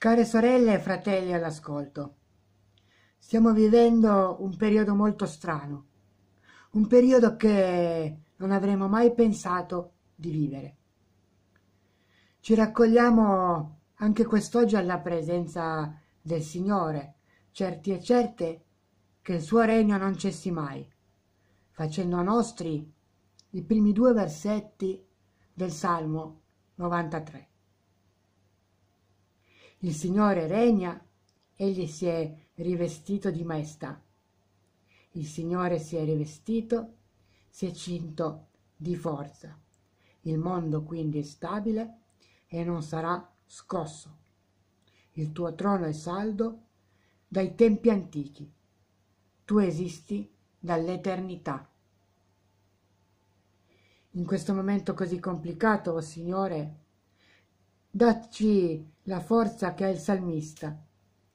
Care sorelle e fratelli all'ascolto, stiamo vivendo un periodo molto strano, un periodo che non avremmo mai pensato di vivere. Ci raccogliamo anche quest'oggi alla presenza del Signore, certi e certe che il suo regno non cessi mai, facendo nostri i primi due versetti del Salmo 93 il Signore regna, egli si è rivestito di maestà. Il Signore si è rivestito, si è cinto di forza. Il mondo quindi è stabile e non sarà scosso. Il tuo trono è saldo dai tempi antichi. Tu esisti dall'eternità. In questo momento così complicato, oh Signore, Dacci la forza che ha il salmista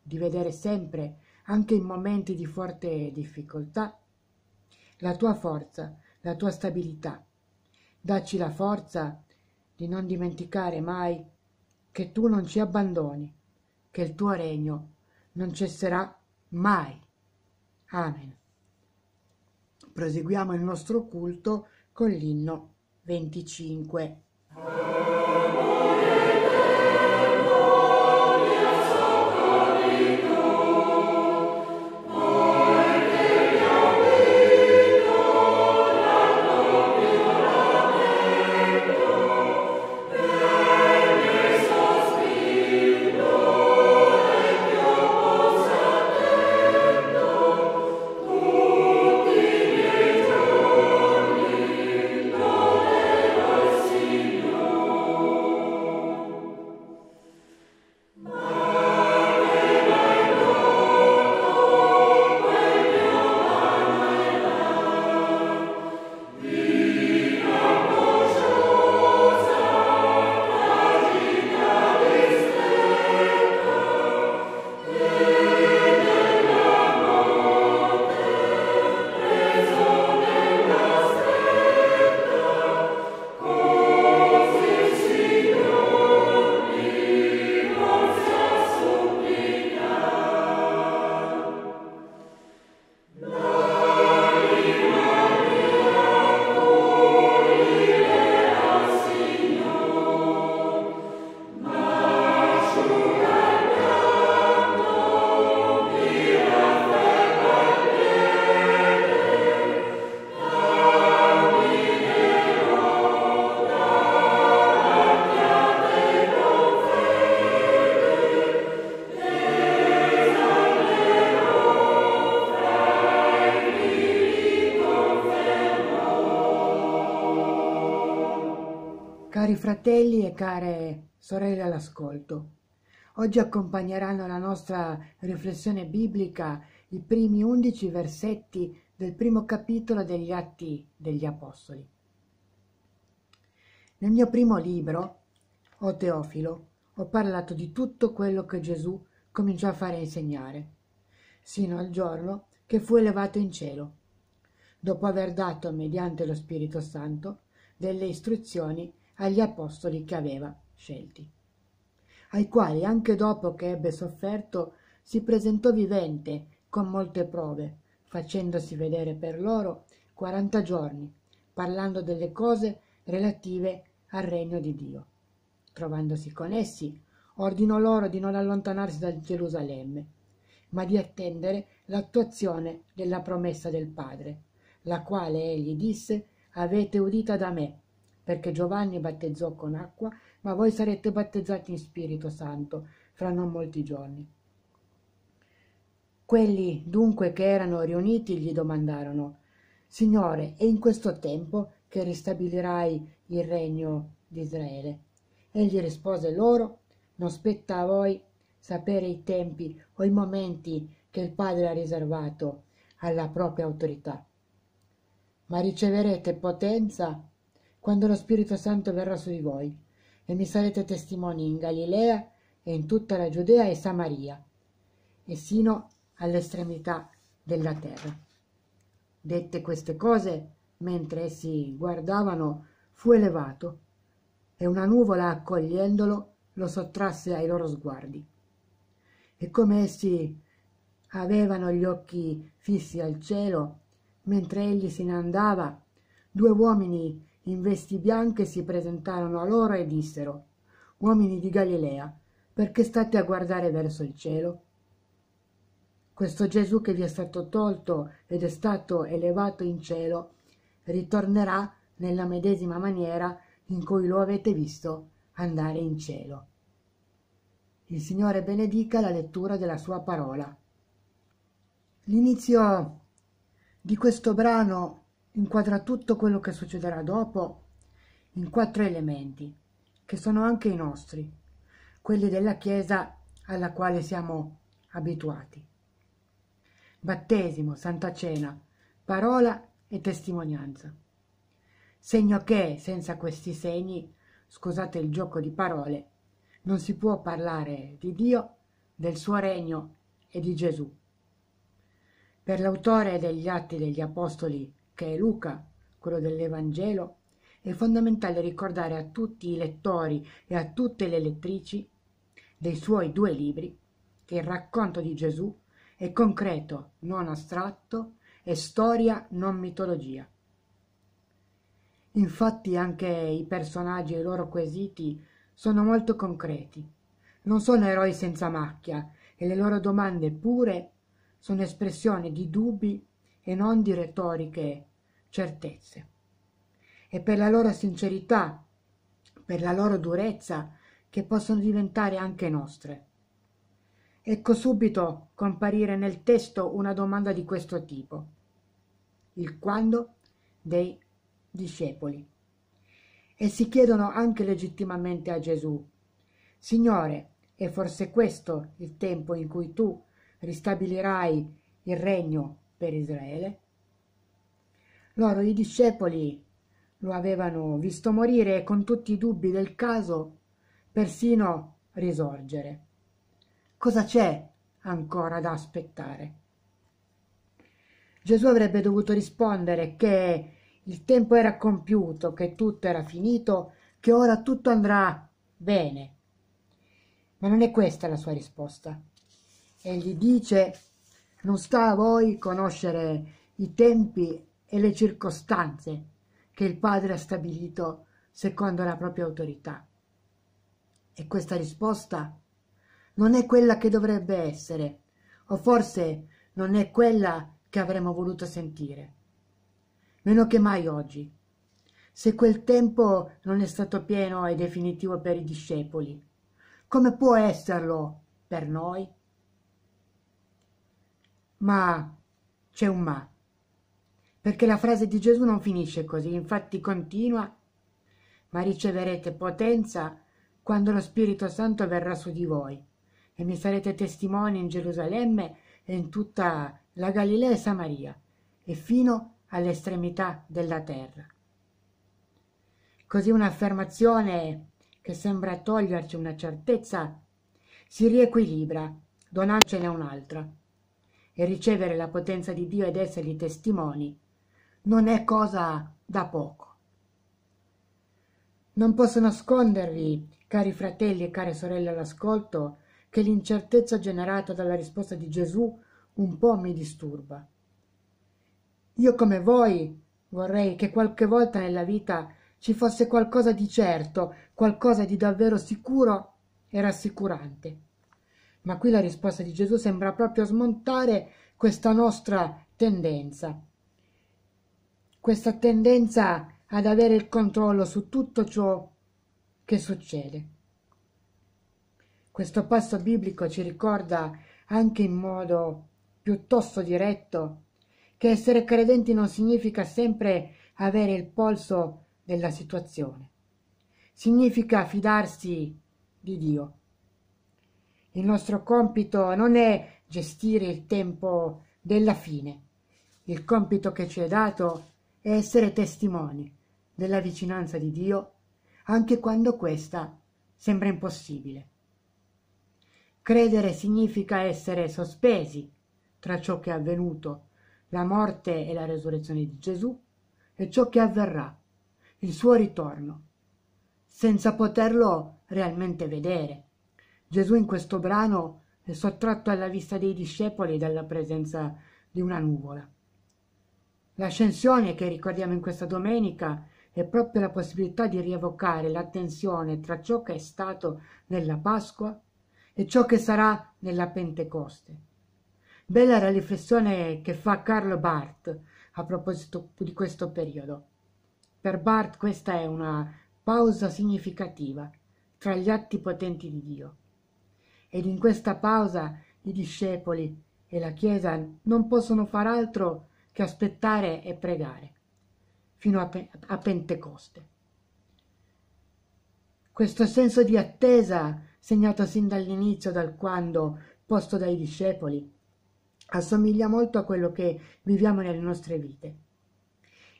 di vedere sempre, anche in momenti di forte difficoltà, la tua forza, la tua stabilità. Dacci la forza di non dimenticare mai che tu non ci abbandoni, che il tuo regno non cesserà mai. Amen. Proseguiamo il nostro culto con l'inno 25. Cari fratelli e care sorelle all'ascolto, oggi accompagneranno la nostra riflessione biblica i primi undici versetti del primo capitolo degli Atti degli Apostoli. Nel mio primo libro, O Teofilo, ho parlato di tutto quello che Gesù cominciò a fare e insegnare, sino al giorno che fu elevato in cielo, dopo aver dato, mediante lo Spirito Santo, delle istruzioni agli apostoli che aveva scelti, ai quali anche dopo che ebbe sofferto si presentò vivente con molte prove, facendosi vedere per loro quaranta giorni, parlando delle cose relative al regno di Dio. Trovandosi con essi, ordinò loro di non allontanarsi da Gerusalemme, ma di attendere l'attuazione della promessa del Padre, la quale egli disse avete udita da me, perché Giovanni battezzò con acqua, ma voi sarete battezzati in Spirito Santo fra non molti giorni. Quelli dunque che erano riuniti gli domandarono, Signore, è in questo tempo che ristabilirai il regno di Israele? Egli rispose loro, non spetta a voi sapere i tempi o i momenti che il Padre ha riservato alla propria autorità, ma riceverete potenza quando lo Spirito Santo verrà su di voi, e mi sarete testimoni in Galilea e in tutta la Giudea e Samaria, e sino all'estremità della terra. Dette queste cose, mentre essi guardavano, fu elevato, e una nuvola accogliendolo lo sottrasse ai loro sguardi. E come essi avevano gli occhi fissi al cielo, mentre egli se ne andava, due uomini in vesti bianche si presentarono a loro e dissero Uomini di Galilea, perché state a guardare verso il cielo? Questo Gesù che vi è stato tolto ed è stato elevato in cielo, ritornerà nella medesima maniera in cui lo avete visto andare in cielo. Il Signore benedica la lettura della sua parola. L'inizio di questo brano inquadra tutto quello che succederà dopo in quattro elementi, che sono anche i nostri, quelli della Chiesa alla quale siamo abituati. Battesimo, Santa Cena, parola e testimonianza. Segno che, senza questi segni, scusate il gioco di parole, non si può parlare di Dio, del suo regno e di Gesù. Per l'autore degli Atti degli Apostoli che è Luca, quello dell'Evangelo, è fondamentale ricordare a tutti i lettori e a tutte le lettrici dei suoi due libri che il racconto di Gesù è concreto, non astratto, è storia, non mitologia. Infatti anche i personaggi e i loro quesiti sono molto concreti. Non sono eroi senza macchia e le loro domande pure sono espressione di dubbi e non di retoriche certezze. E per la loro sincerità, per la loro durezza, che possono diventare anche nostre. Ecco subito comparire nel testo una domanda di questo tipo. Il quando dei discepoli. E si chiedono anche legittimamente a Gesù, Signore, è forse questo il tempo in cui tu ristabilirai il regno per Israele? Loro i discepoli lo avevano visto morire e con tutti i dubbi del caso persino risorgere. Cosa c'è ancora da aspettare? Gesù avrebbe dovuto rispondere che il tempo era compiuto, che tutto era finito, che ora tutto andrà bene. Ma non è questa la sua risposta. Egli dice non sta a voi conoscere i tempi e le circostanze che il Padre ha stabilito secondo la propria autorità. E questa risposta non è quella che dovrebbe essere, o forse non è quella che avremmo voluto sentire. Meno che mai oggi, se quel tempo non è stato pieno e definitivo per i discepoli, come può esserlo per noi? ma c'è un ma. Perché la frase di Gesù non finisce così, infatti continua, ma riceverete potenza quando lo Spirito Santo verrà su di voi e mi sarete testimoni in Gerusalemme e in tutta la Galilea e Samaria e fino all'estremità della terra. Così un'affermazione che sembra toglierci una certezza si riequilibra donarcene un'altra e ricevere la potenza di Dio ed essergli testimoni, non è cosa da poco. Non posso nascondervi, cari fratelli e care sorelle all'ascolto, che l'incertezza generata dalla risposta di Gesù un po' mi disturba. Io come voi vorrei che qualche volta nella vita ci fosse qualcosa di certo, qualcosa di davvero sicuro e rassicurante. Ma qui la risposta di Gesù sembra proprio smontare questa nostra tendenza, questa tendenza ad avere il controllo su tutto ciò che succede. Questo passo biblico ci ricorda anche in modo piuttosto diretto che essere credenti non significa sempre avere il polso della situazione, significa fidarsi di Dio il nostro compito non è gestire il tempo della fine. Il compito che ci è dato è essere testimoni della vicinanza di Dio anche quando questa sembra impossibile. Credere significa essere sospesi tra ciò che è avvenuto, la morte e la resurrezione di Gesù, e ciò che avverrà, il suo ritorno, senza poterlo realmente vedere. Gesù in questo brano è sottratto alla vista dei discepoli dalla presenza di una nuvola. L'ascensione che ricordiamo in questa domenica è proprio la possibilità di rievocare l'attenzione tra ciò che è stato nella Pasqua e ciò che sarà nella Pentecoste. Bella la riflessione che fa Carlo Barth a proposito di questo periodo. Per Barth questa è una pausa significativa tra gli atti potenti di Dio ed in questa pausa i discepoli e la chiesa non possono far altro che aspettare e pregare fino a, a Pentecoste. Questo senso di attesa segnato sin dall'inizio, dal quando posto dai discepoli, assomiglia molto a quello che viviamo nelle nostre vite.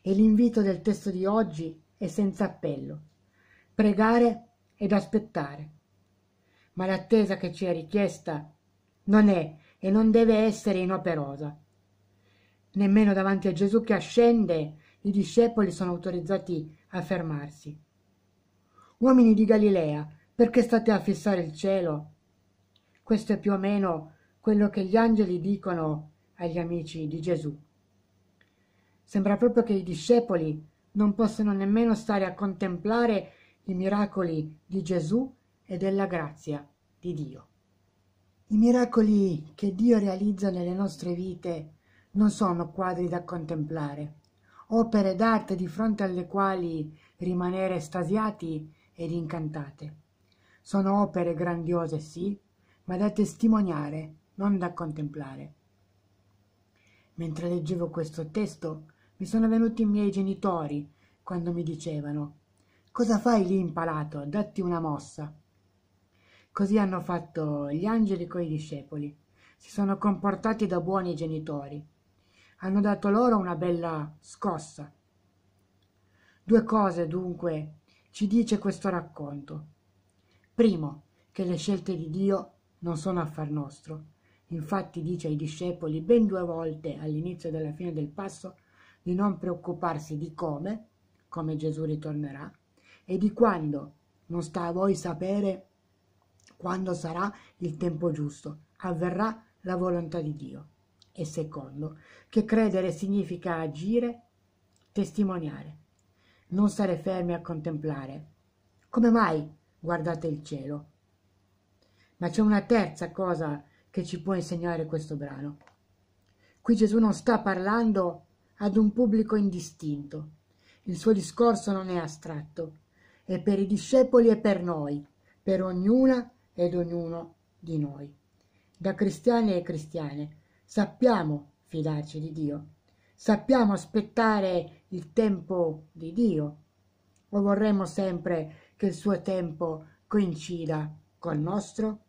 E l'invito del testo di oggi è senza appello. Pregare ed aspettare ma l'attesa che ci è richiesta non è e non deve essere inoperosa nemmeno davanti a gesù che ascende i discepoli sono autorizzati a fermarsi uomini di galilea perché state a fissare il cielo questo è più o meno quello che gli angeli dicono agli amici di gesù sembra proprio che i discepoli non possano nemmeno stare a contemplare i miracoli di Gesù e della grazia di Dio. I miracoli che Dio realizza nelle nostre vite non sono quadri da contemplare, opere d'arte di fronte alle quali rimanere estasiati ed incantate. Sono opere grandiose, sì, ma da testimoniare, non da contemplare. Mentre leggevo questo testo, mi sono venuti i miei genitori quando mi dicevano Cosa fai lì impalato? Datti una mossa. Così hanno fatto gli angeli coi discepoli. Si sono comportati da buoni genitori. Hanno dato loro una bella scossa. Due cose, dunque, ci dice questo racconto. Primo, che le scelte di Dio non sono affar nostro. Infatti dice ai discepoli ben due volte all'inizio e alla fine del passo di non preoccuparsi di come, come Gesù ritornerà, e di quando non sta a voi sapere quando sarà il tempo giusto, avverrà la volontà di Dio. E secondo, che credere significa agire, testimoniare, non stare fermi a contemplare. Come mai guardate il cielo? Ma c'è una terza cosa che ci può insegnare questo brano. Qui Gesù non sta parlando ad un pubblico indistinto. Il suo discorso non è astratto. È per i discepoli e per noi, per ognuna ed ognuno di noi. Da cristiani e cristiane sappiamo fidarci di Dio, sappiamo aspettare il tempo di Dio o vorremmo sempre che il suo tempo coincida col nostro?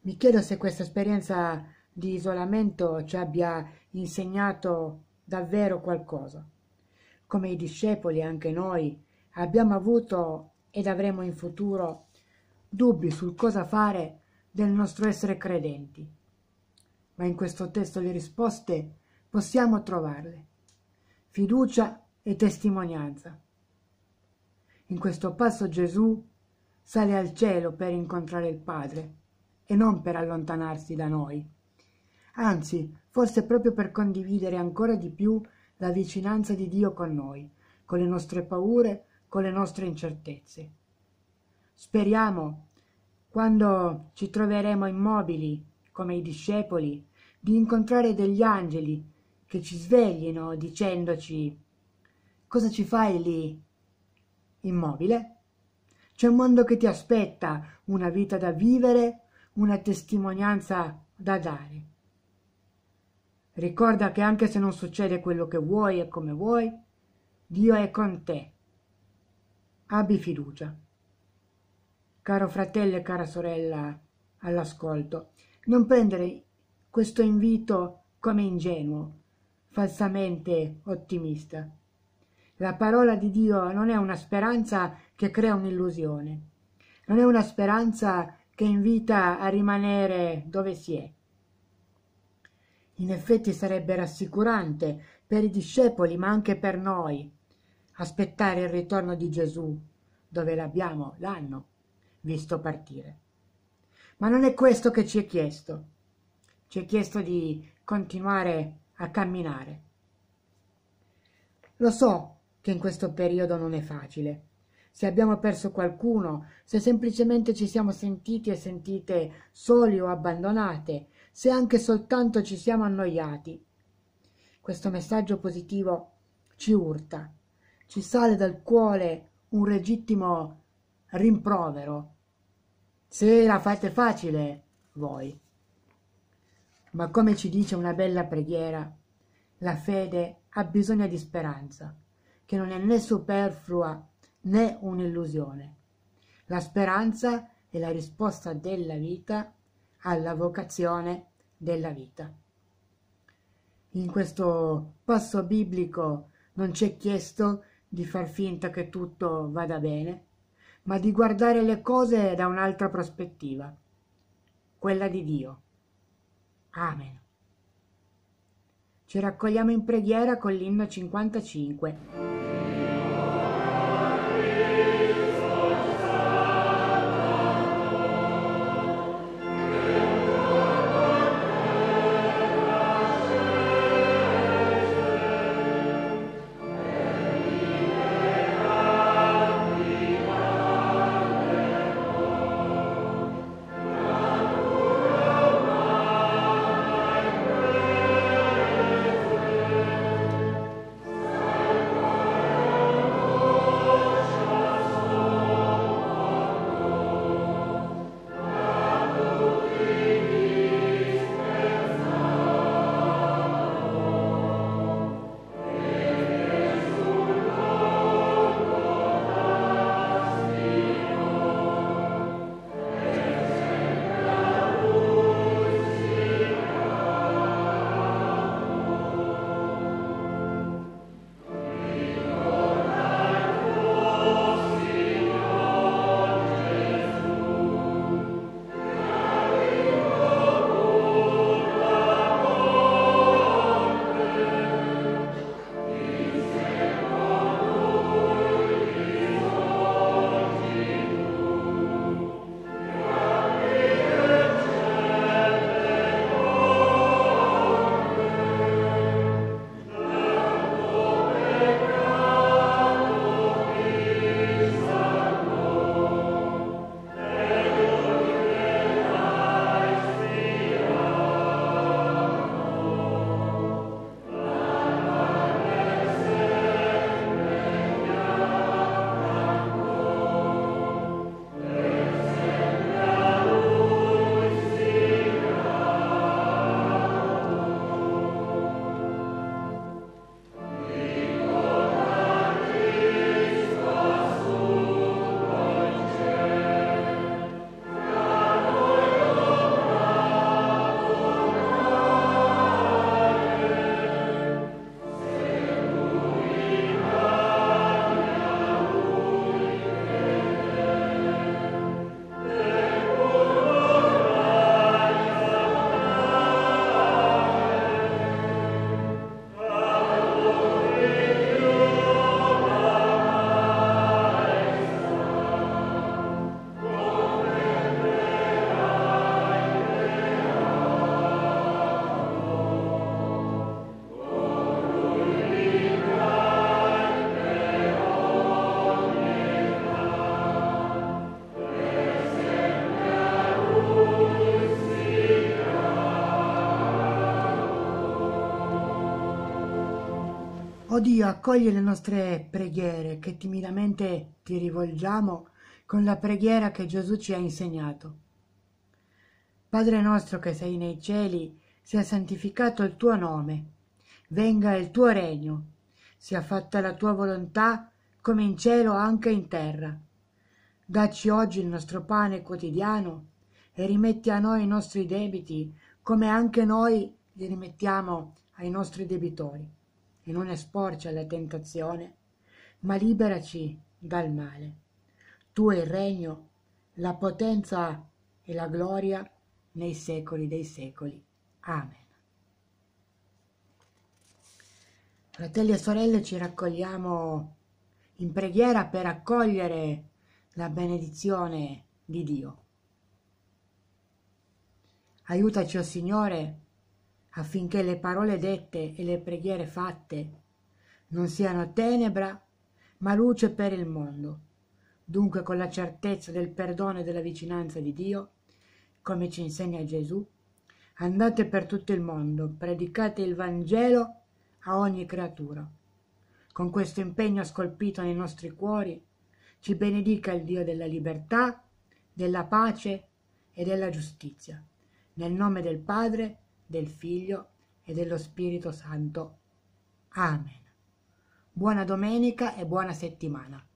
Mi chiedo se questa esperienza di isolamento ci abbia insegnato davvero qualcosa. Come i discepoli, anche noi abbiamo avuto ed avremo in futuro dubbi sul cosa fare del nostro essere credenti. Ma in questo testo le risposte possiamo trovarle. Fiducia e testimonianza. In questo passo Gesù sale al cielo per incontrare il Padre e non per allontanarsi da noi. Anzi, forse proprio per condividere ancora di più la vicinanza di Dio con noi, con le nostre paure con le nostre incertezze. Speriamo, quando ci troveremo immobili come i discepoli, di incontrare degli angeli che ci sveglino dicendoci cosa ci fai lì immobile? C'è un mondo che ti aspetta, una vita da vivere, una testimonianza da dare. Ricorda che anche se non succede quello che vuoi e come vuoi, Dio è con te abbi fiducia. Caro fratello e cara sorella all'ascolto, non prendere questo invito come ingenuo, falsamente ottimista. La parola di Dio non è una speranza che crea un'illusione, non è una speranza che invita a rimanere dove si è. In effetti sarebbe rassicurante per i discepoli, ma anche per noi, aspettare il ritorno di Gesù dove l'abbiamo, l'anno visto partire. Ma non è questo che ci è chiesto. Ci è chiesto di continuare a camminare. Lo so che in questo periodo non è facile. Se abbiamo perso qualcuno, se semplicemente ci siamo sentiti e sentite soli o abbandonate, se anche soltanto ci siamo annoiati. Questo messaggio positivo ci urta ci sale dal cuore un legittimo rimprovero. Se la fate facile, voi. Ma come ci dice una bella preghiera, la fede ha bisogno di speranza, che non è né superflua né un'illusione. La speranza è la risposta della vita alla vocazione della vita. In questo passo biblico non ci è chiesto di far finta che tutto vada bene, ma di guardare le cose da un'altra prospettiva, quella di Dio. Amen. Ci raccogliamo in preghiera con l'inno 55. O Dio, accogli le nostre preghiere che timidamente ti rivolgiamo con la preghiera che Gesù ci ha insegnato. Padre nostro che sei nei cieli, sia santificato il tuo nome, venga il tuo regno, sia fatta la tua volontà come in cielo anche in terra. Dacci oggi il nostro pane quotidiano e rimetti a noi i nostri debiti come anche noi li rimettiamo ai nostri debitori e non esporci alla tentazione, ma liberaci dal male. Tu è il regno, la potenza e la gloria nei secoli dei secoli. Amen. Fratelli e sorelle, ci raccogliamo in preghiera per accogliere la benedizione di Dio. Aiutaci, o oh Signore, affinché le parole dette e le preghiere fatte non siano tenebra, ma luce per il mondo. Dunque con la certezza del perdono e della vicinanza di Dio, come ci insegna Gesù, andate per tutto il mondo, predicate il Vangelo a ogni creatura. Con questo impegno scolpito nei nostri cuori, ci benedica il Dio della libertà, della pace e della giustizia. Nel nome del Padre, del Figlio e dello Spirito Santo. Amen. Buona domenica e buona settimana.